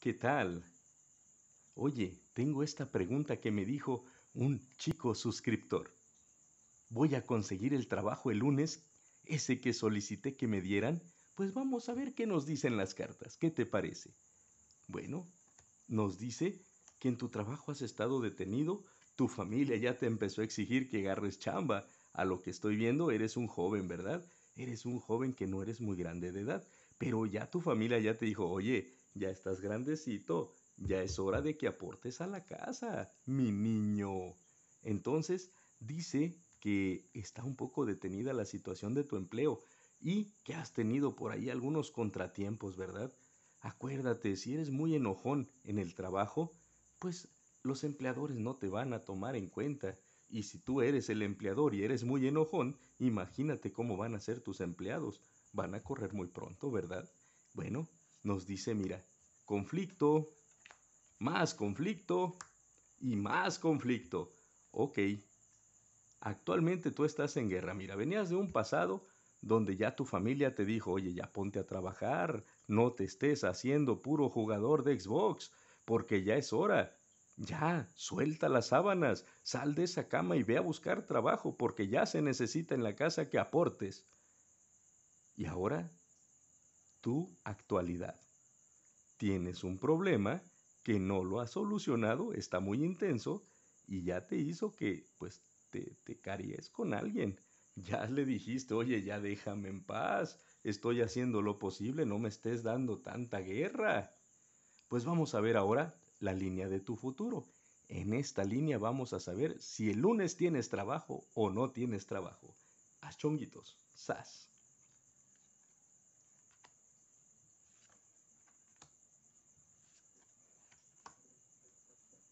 ¿Qué tal? Oye, tengo esta pregunta que me dijo un chico suscriptor. ¿Voy a conseguir el trabajo el lunes? ¿Ese que solicité que me dieran? Pues vamos a ver qué nos dicen las cartas. ¿Qué te parece? Bueno, nos dice que en tu trabajo has estado detenido, tu familia ya te empezó a exigir que agarres chamba. A lo que estoy viendo, eres un joven, ¿verdad? Eres un joven que no eres muy grande de edad, pero ya tu familia ya te dijo, oye, ya estás grandecito, ya es hora de que aportes a la casa, mi niño. Entonces, dice que está un poco detenida la situación de tu empleo y que has tenido por ahí algunos contratiempos, ¿verdad? Acuérdate, si eres muy enojón en el trabajo, pues los empleadores no te van a tomar en cuenta. Y si tú eres el empleador y eres muy enojón, imagínate cómo van a ser tus empleados. Van a correr muy pronto, ¿verdad? Bueno, nos dice, mira, conflicto, más conflicto y más conflicto. Ok, actualmente tú estás en guerra. Mira, venías de un pasado donde ya tu familia te dijo, oye, ya ponte a trabajar, no te estés haciendo puro jugador de Xbox, porque ya es hora. Ya, suelta las sábanas, sal de esa cama y ve a buscar trabajo, porque ya se necesita en la casa que aportes. Y ahora tu actualidad. Tienes un problema que no lo has solucionado, está muy intenso y ya te hizo que pues te, te caries con alguien. Ya le dijiste, oye, ya déjame en paz, estoy haciendo lo posible, no me estés dando tanta guerra. Pues vamos a ver ahora la línea de tu futuro. En esta línea vamos a saber si el lunes tienes trabajo o no tienes trabajo. ¡Achonguitos! chonguitos. Sas.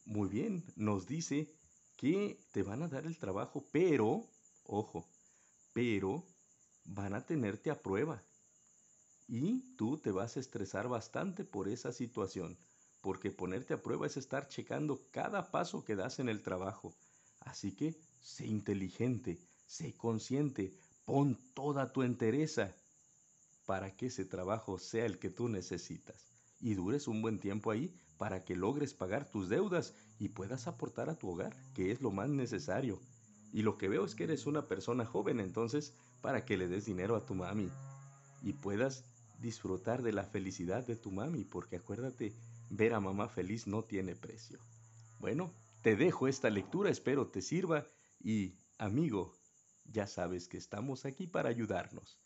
muy bien, nos dice que te van a dar el trabajo, pero, ojo, pero van a tenerte a prueba. Y tú te vas a estresar bastante por esa situación, porque ponerte a prueba es estar checando cada paso que das en el trabajo. Así que sé inteligente, sé consciente, pon toda tu entereza para que ese trabajo sea el que tú necesitas y dures un buen tiempo ahí para que logres pagar tus deudas y puedas aportar a tu hogar, que es lo más necesario. Y lo que veo es que eres una persona joven, entonces, para que le des dinero a tu mami y puedas disfrutar de la felicidad de tu mami, porque acuérdate, ver a mamá feliz no tiene precio. Bueno, te dejo esta lectura, espero te sirva y, amigo, ya sabes que estamos aquí para ayudarnos.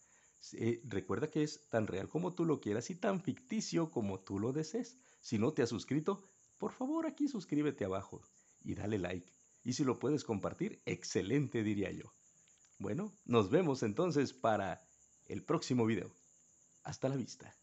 Eh, recuerda que es tan real como tú lo quieras y tan ficticio como tú lo desees. Si no te has suscrito, por favor aquí suscríbete abajo y dale like. Y si lo puedes compartir, excelente diría yo. Bueno, nos vemos entonces para el próximo video. Hasta la vista.